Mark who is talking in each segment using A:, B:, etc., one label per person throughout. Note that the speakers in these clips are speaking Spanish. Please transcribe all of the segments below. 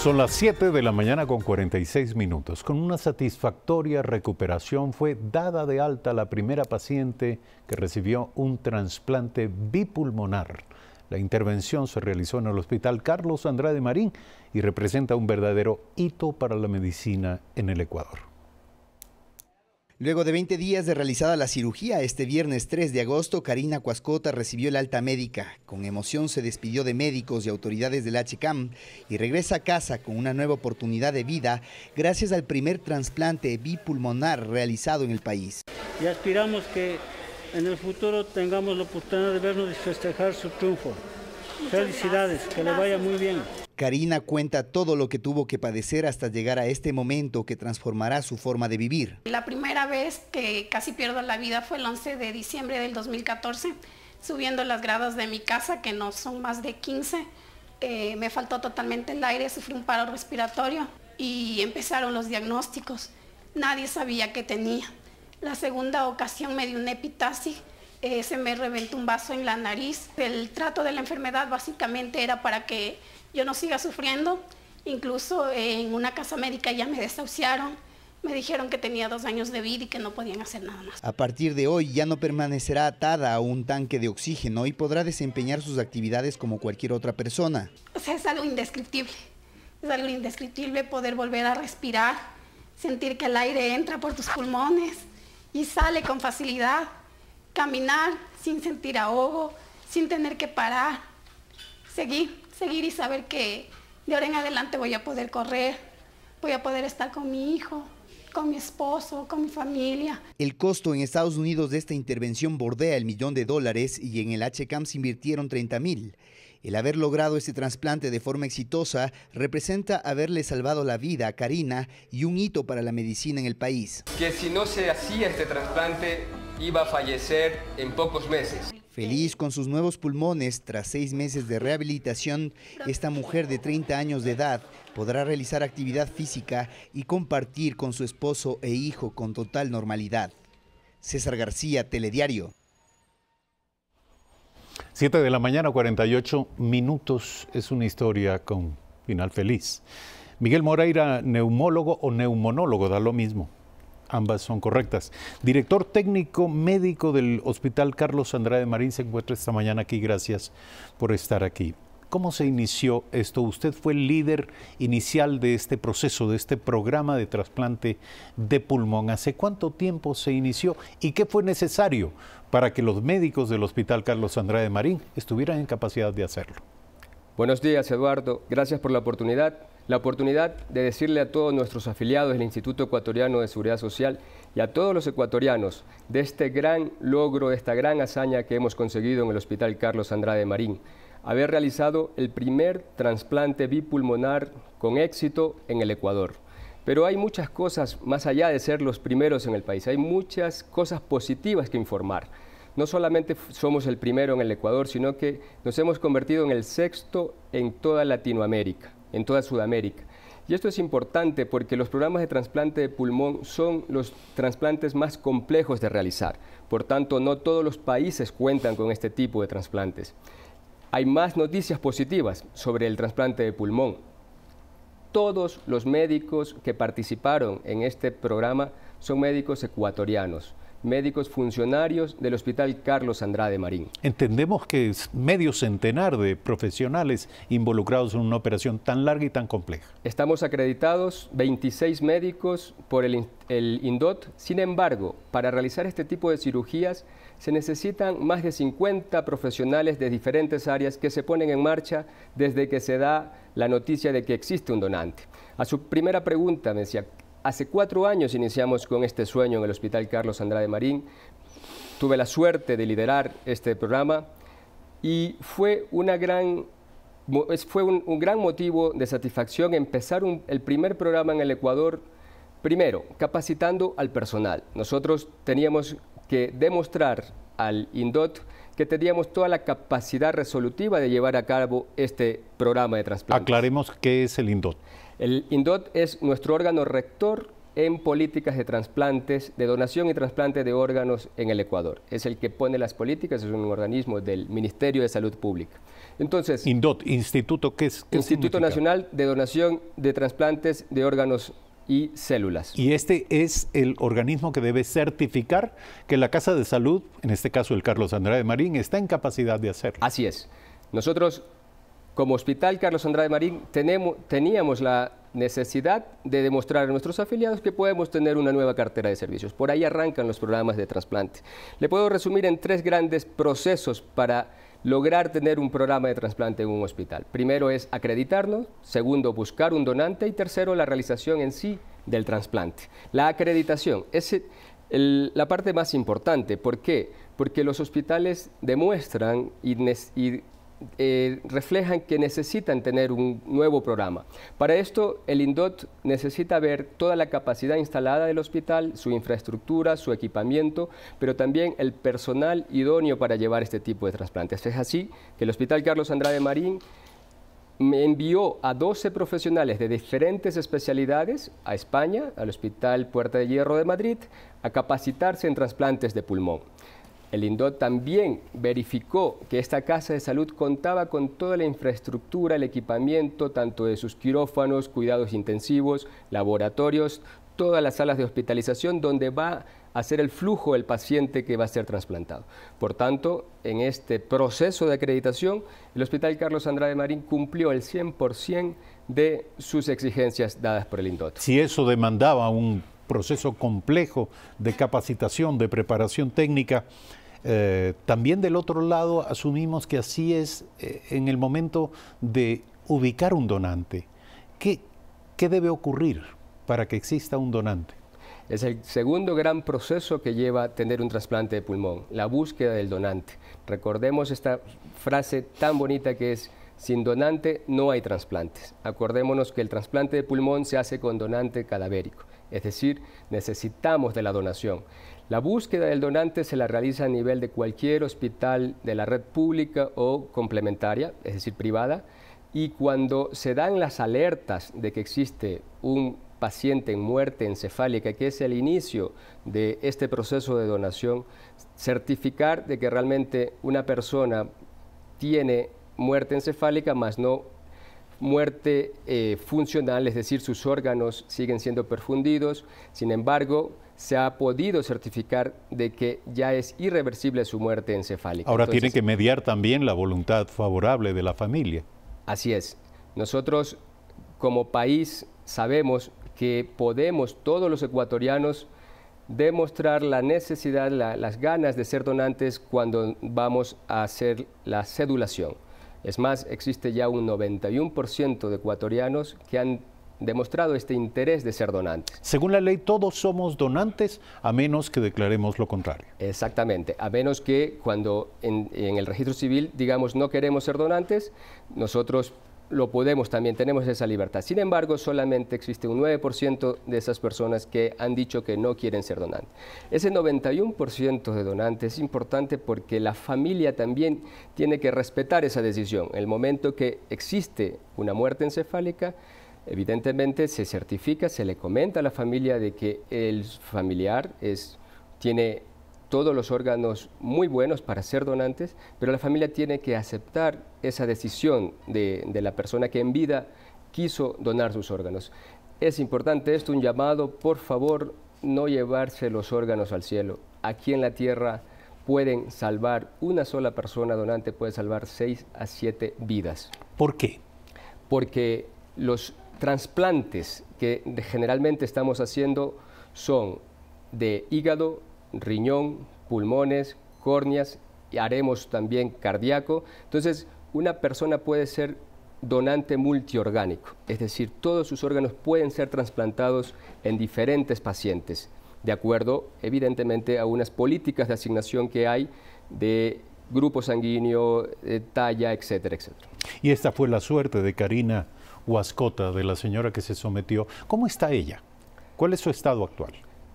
A: Son las 7 de la mañana con 46 minutos. Con una satisfactoria recuperación fue dada de alta la primera paciente que recibió un trasplante bipulmonar. La intervención se realizó en el Hospital Carlos Andrade Marín y representa un verdadero hito para la medicina en el Ecuador.
B: Luego de 20 días de realizada la cirugía, este viernes 3 de agosto, Karina Cuascota recibió el alta médica. Con emoción se despidió de médicos y autoridades del HCAM y regresa a casa con una nueva oportunidad de vida gracias al primer trasplante bipulmonar realizado en el país.
A: Y aspiramos que en el futuro tengamos la oportunidad de vernos y festejar su triunfo. Felicidades, que le vaya muy bien.
B: Karina cuenta todo lo que tuvo que padecer hasta llegar a este momento que transformará su forma de vivir.
C: La primera vez que casi pierdo la vida fue el 11 de diciembre del 2014, subiendo las gradas de mi casa, que no son más de 15. Eh, me faltó totalmente el aire, sufrí un paro respiratorio y empezaron los diagnósticos. Nadie sabía qué tenía. La segunda ocasión me dio un epítasis, eh, se me reventó un vaso en la nariz. El trato de la enfermedad básicamente era para que yo no siga sufriendo. Incluso en una casa médica ya me desahuciaron. Me dijeron que tenía dos años de vida y que no podían hacer nada más.
B: A partir de hoy ya no permanecerá atada a un tanque de oxígeno y podrá desempeñar sus actividades como cualquier otra persona.
C: O sea, es algo indescriptible. Es algo indescriptible poder volver a respirar, sentir que el aire entra por tus pulmones y sale con facilidad, caminar sin sentir ahogo, sin tener que parar, seguir seguir y saber que de ahora en adelante voy a poder correr, voy a poder estar con mi hijo, con mi esposo, con mi familia.
B: El costo en Estados Unidos de esta intervención bordea el millón de dólares y en el HCAM se invirtieron 30 mil. El haber logrado este trasplante de forma exitosa representa haberle salvado la vida a Karina y un hito para la medicina en el país.
D: Que si no se hacía este trasplante iba a fallecer en pocos meses.
B: Feliz con sus nuevos pulmones, tras seis meses de rehabilitación, esta mujer de 30 años de edad podrá realizar actividad física y compartir con su esposo e hijo con total normalidad. César García, Telediario.
A: Siete de la mañana, 48 minutos. Es una historia con final feliz. Miguel Moreira, neumólogo o neumonólogo, da lo mismo. Ambas son correctas. Director técnico médico del Hospital Carlos Andrade Marín se encuentra esta mañana aquí. Gracias por estar aquí. ¿Cómo se inició esto? Usted fue el líder inicial de este proceso, de este programa de trasplante de pulmón. ¿Hace cuánto tiempo se inició y qué fue necesario para que los médicos del Hospital Carlos Andrade Marín estuvieran en capacidad de hacerlo?
D: Buenos días, Eduardo. Gracias por la oportunidad la oportunidad de decirle a todos nuestros afiliados del Instituto Ecuatoriano de Seguridad Social y a todos los ecuatorianos de este gran logro, de esta gran hazaña que hemos conseguido en el Hospital Carlos Andrade Marín, haber realizado el primer trasplante bipulmonar con éxito en el Ecuador. Pero hay muchas cosas, más allá de ser los primeros en el país, hay muchas cosas positivas que informar no solamente somos el primero en el Ecuador, sino que nos hemos convertido en el sexto en toda Latinoamérica en toda Sudamérica. Y esto es importante porque los programas de trasplante de pulmón son los trasplantes más complejos de realizar. Por tanto, no todos los países cuentan con este tipo de trasplantes. Hay más noticias positivas sobre el trasplante de pulmón. Todos los médicos que participaron en este programa son médicos ecuatorianos médicos funcionarios del
A: Hospital Carlos Andrade Marín. Entendemos que es medio centenar de profesionales involucrados en una operación tan larga y tan compleja. Estamos acreditados 26 médicos
D: por el, INDOT. Sin embargo, para realizar este tipo de cirugías se necesitan más de 50 profesionales de diferentes áreas que se ponen en marcha desde que se da la noticia de que existe un donante. A su primera pregunta me decía, Hace cuatro años iniciamos con este sueño en el Hospital Carlos Andrade Marín. Tuve la suerte de liderar este programa y fue, una gran, fue un, gran motivo de satisfacción empezar el primer programa en el Ecuador, primero, capacitando al personal. Nosotros teníamos que demostrar al INDOT que teníamos toda la capacidad resolutiva de llevar a cabo este programa de trasplantes. Aclaremos qué es el INDOT. El INDOT es nuestro órgano rector en políticas de trasplantes, de donación y trasplante de órganos en el Ecuador. Es el que pone las políticas, es un organismo del Ministerio de Salud Pública. Entonces, INDOT, Instituto, ¿qué es? Instituto Nacional de Donación de Trasplantes de Órganos y células.
A: Y este es el organismo que debe certificar que la Casa de Salud, en este caso el Carlos Andrade Marín, está en capacidad de hacerlo. Así es. Nosotros, como
D: Hospital Carlos Andrade Marín, tenemos, teníamos la necesidad de demostrar a nuestros afiliados que podemos tener una nueva cartera de servicios. Por ahí arrancan los programas de trasplante. Le puedo resumir en tres grandes procesos para lograr tener un programa de trasplante en un hospital. Primero es acreditarnos, segundo buscar un donante y tercero la realización en sí del trasplante. La acreditación es la parte más importante. ¿Por qué? Porque los hospitales demuestran y eh, reflejan que necesitan tener un nuevo programa. Para esto, el INDOT necesita ver toda la capacidad instalada del hospital, su infraestructura, su equipamiento, pero también el personal idóneo para llevar este tipo de trasplantes. Es así que el Hospital Carlos Andrade Marín me envió a 12 profesionales de diferentes especialidades a España, al Hospital Puerta de Hierro de Madrid, a capacitarse en trasplantes de pulmón. El INDOT también verificó que esta casa de salud contaba con toda la infraestructura, el equipamiento, tanto de sus quirófanos, cuidados intensivos, laboratorios, todas las salas de hospitalización donde va a ser el flujo del paciente que va a ser trasplantado. Por tanto, en este proceso de acreditación, el Hospital Carlos Andrade Marín cumplió
A: el 100% de sus exigencias dadas por el INDOT. Si eso demandaba un proceso complejo de capacitación, de preparación técnica, eh, también del otro lado asumimos que así es eh, en el momento de ubicar un donante. ¿Qué, ¿Qué debe ocurrir para que exista un
D: donante? Es el segundo gran proceso que lleva a tener un trasplante de pulmón, la búsqueda del donante. Recordemos esta frase tan bonita que es, sin donante no hay trasplantes. Acordémonos que el trasplante de pulmón se hace con donante cadavérico, es decir, necesitamos de la donación. La búsqueda del donante se la realiza a nivel de cualquier hospital de la red pública o complementaria, es decir, privada, y cuando se dan las alertas de que existe un paciente en muerte encefálica, que es el inicio de este proceso de donación, certificar de que realmente una persona tiene muerte encefálica, más no muerte eh, funcional, es decir, sus órganos siguen siendo perfundidos. Sin embargo, se ha podido certificar de que ya es irreversible su muerte encefálica. Ahora tiene que
A: mediar también la voluntad favorable de la familia. Así
D: es. Nosotros como país sabemos que podemos, todos los ecuatorianos, demostrar la necesidad, las ganas de ser donantes cuando vamos a hacer la sedulación. Es más, existe ya un 91% de ecuatorianos que han demostrado este interés de ser donantes. Según
A: la ley, todos somos donantes a menos que declaremos
D: lo contrario. Exactamente, a menos que cuando en, el registro civil digamos no queremos ser donantes, nosotros lo podemos también, tenemos esa libertad. Sin embargo, solamente existe un 9% de esas personas que han dicho que no quieren ser donantes. Ese 91% de donantes es importante porque la familia también tiene que respetar esa decisión. El momento que existe una muerte encefálica, evidentemente se certifica, se le comenta a la familia de que el familiar es, tiene todos los órganos muy buenos para ser donantes, pero la familia tiene que aceptar esa decisión de, la persona que en vida quiso donar sus órganos. Es importante esto, un llamado, por favor, no llevarse los órganos al cielo. Aquí en la tierra pueden salvar, una sola persona donante puede salvar seis a siete vidas. ¿Por qué? Porque los trasplantes que generalmente estamos haciendo son de hígado, riñón, pulmones, córneas y haremos también cardíaco. Entonces, una persona puede ser donante multiorgánico, es decir, todos sus órganos pueden ser trasplantados en diferentes pacientes, de acuerdo, evidentemente, a unas políticas de asignación que hay de grupo sanguíneo, talla, etcétera, etcétera.
A: Y esta fue la suerte de Karina Huascota, de la señora que se sometió. ¿Cómo está ella? ¿Cuál es su estado actual?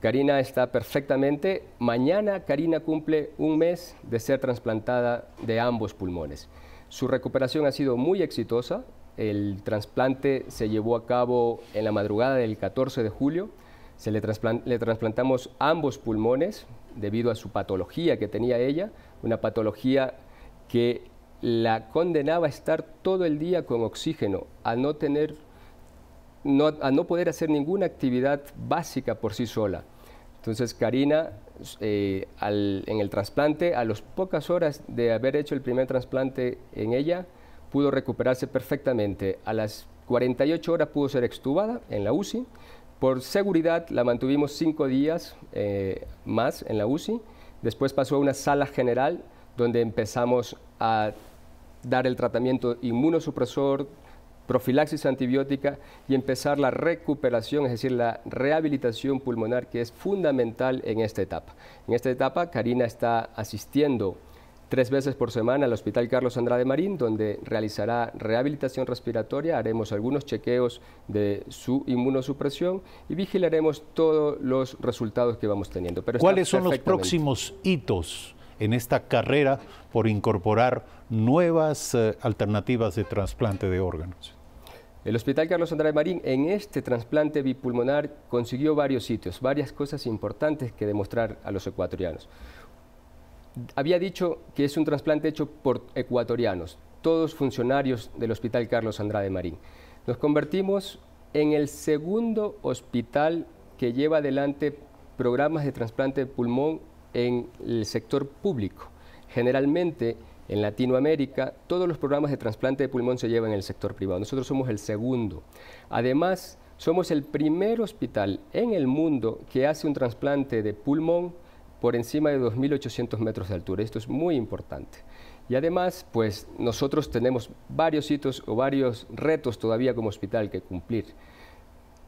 D: Karina está perfectamente. Mañana Karina cumple un mes de ser trasplantada de ambos pulmones. Su recuperación ha sido muy exitosa. El trasplante se llevó a cabo en la madrugada del 14 de julio. Se le, le trasplantamos ambos pulmones debido a su patología que tenía ella, una patología que la condenaba a estar todo el día con oxígeno, a no tener a no poder hacer ninguna actividad básica por sí sola. Entonces Karina, eh, en el trasplante, a las pocas horas de haber hecho el primer trasplante en ella, pudo recuperarse perfectamente. A las 48 horas pudo ser extubada en la UCI. Por seguridad la mantuvimos cinco días eh, más en la UCI. Después pasó a una sala general donde empezamos a dar el tratamiento inmunosupresor profilaxis antibiótica y empezar la recuperación, es decir, la rehabilitación pulmonar que es fundamental en esta etapa. En esta etapa, Karina está asistiendo tres veces por semana al Hospital Carlos Andrade Marín, donde realizará rehabilitación respiratoria, haremos algunos chequeos de su inmunosupresión y vigilaremos todos los resultados que vamos teniendo. ¿Cuáles son los próximos
A: hitos en esta carrera por incorporar nuevas eh, alternativas de trasplante de órganos?
D: El Hospital Carlos Andrade Marín en este trasplante bipulmonar consiguió varios sitios, varias cosas importantes que demostrar a los ecuatorianos. Había dicho que es un trasplante hecho por ecuatorianos, todos funcionarios del Hospital Carlos Andrade Marín. Nos convertimos en el segundo hospital que lleva adelante programas de trasplante de pulmón en el sector público. Generalmente en Latinoamérica, todos los programas de trasplante de pulmón se llevan en el sector privado. Nosotros somos el segundo. Además, somos el primer hospital en el mundo que hace un trasplante de pulmón por encima de 2.800 metros de altura. Esto es muy importante. Y además, pues nosotros tenemos varios hitos o varios retos todavía como hospital que cumplir.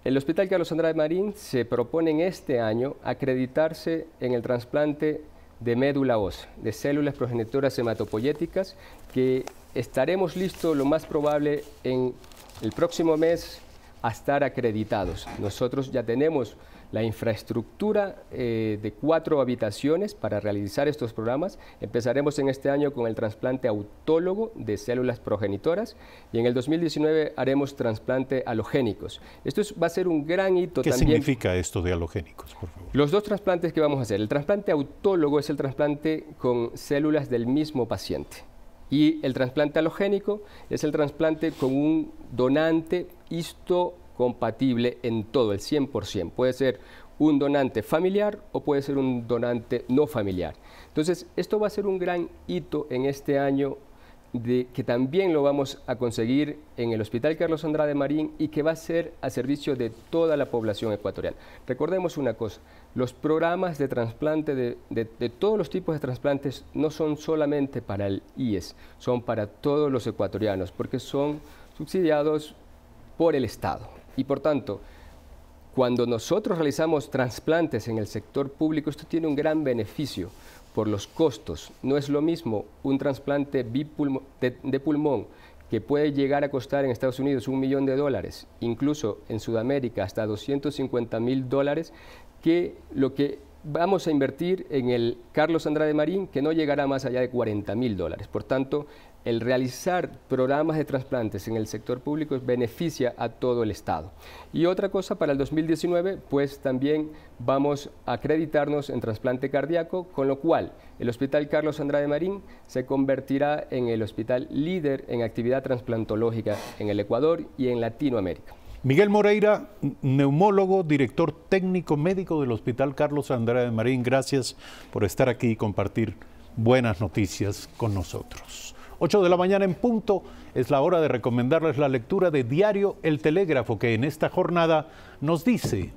D: El Hospital Carlos Andrade Marín se propone en este año acreditarse en el trasplante de médula ósea, de células progenitoras hematopoyéticas, que estaremos listos lo más probable en el próximo mes a estar acreditados. Nosotros ya tenemos la infraestructura eh, de cuatro habitaciones para realizar estos programas. Empezaremos en este año con el trasplante autólogo de células progenitoras y en el 2019 haremos trasplante alogénicos. Esto va a ser un gran hito también. ¿Qué significa
A: esto de alogénicos, por
D: favor? Los dos trasplantes que vamos a hacer. El trasplante autólogo es el trasplante con células del mismo paciente. Y el trasplante alogénico es el trasplante con un donante histo compatible en todo, el 100%. Puede ser un donante familiar o puede ser un donante no familiar. Entonces, esto va a ser un gran hito en este año de, que también lo vamos a conseguir en el Hospital Carlos Andrade Marín y que va a ser a servicio de toda la población ecuatoriana. Recordemos una cosa, los programas de trasplante de todos los tipos de trasplantes no son solamente para el IES, son para todos los ecuatorianos porque son subsidiados por el Estado. Y por tanto, cuando nosotros realizamos trasplantes en el sector público, esto tiene un gran beneficio por los costos. No es lo mismo un trasplante de pulmón que puede llegar a costar en Estados Unidos un millón de dólares, incluso en Sudamérica hasta 250 mil dólares, que lo que vamos a invertir en el Carlos Andrade Marín, que no llegará más allá de 40 mil dólares. Por tanto, el realizar programas de trasplantes en el sector público beneficia a todo el Estado. Y otra cosa, para el 2019, pues también vamos a acreditarnos en trasplante cardíaco, con lo cual el Hospital Carlos Andrade Marín se convertirá en el hospital líder en actividad transplantológica
A: en el Ecuador y en Latinoamérica. Miguel Moreira, neumólogo, director técnico médico del Hospital Carlos Andrade Marín, gracias por estar aquí y compartir buenas noticias con nosotros. 8 de la mañana en punto es la hora de recomendarles la lectura de Diario El Telégrafo que en esta jornada nos dice,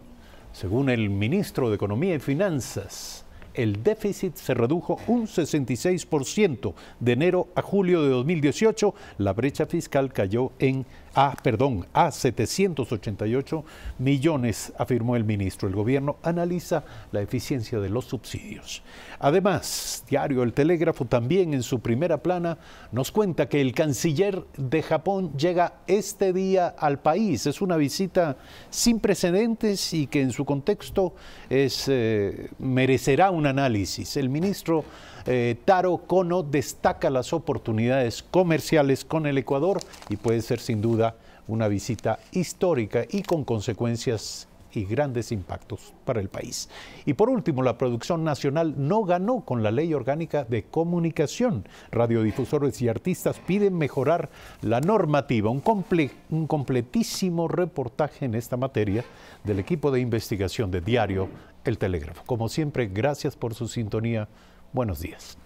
A: según el ministro de Economía y Finanzas, el déficit se redujo un 66% de enero a julio de 2018, la brecha fiscal cayó en a, perdón, a 788 millones, afirmó el ministro. El gobierno analiza la eficiencia de los subsidios. Además, diario El Telégrafo también en su primera plana nos cuenta que el canciller de Japón llega este día al país. Es una visita sin precedentes y que en su contexto es, eh, merecerá un análisis. El ministro eh, Taro Kono destaca las oportunidades comerciales con el Ecuador y puede ser sin duda una visita histórica y con consecuencias y grandes impactos para el país. Y por último, la producción nacional no ganó con la ley orgánica de comunicación. Radiodifusores y artistas piden mejorar la normativa. Un, un completísimo reportaje en esta materia del equipo de investigación de Diario El Telégrafo. Como siempre, gracias por su sintonía. Buenos días.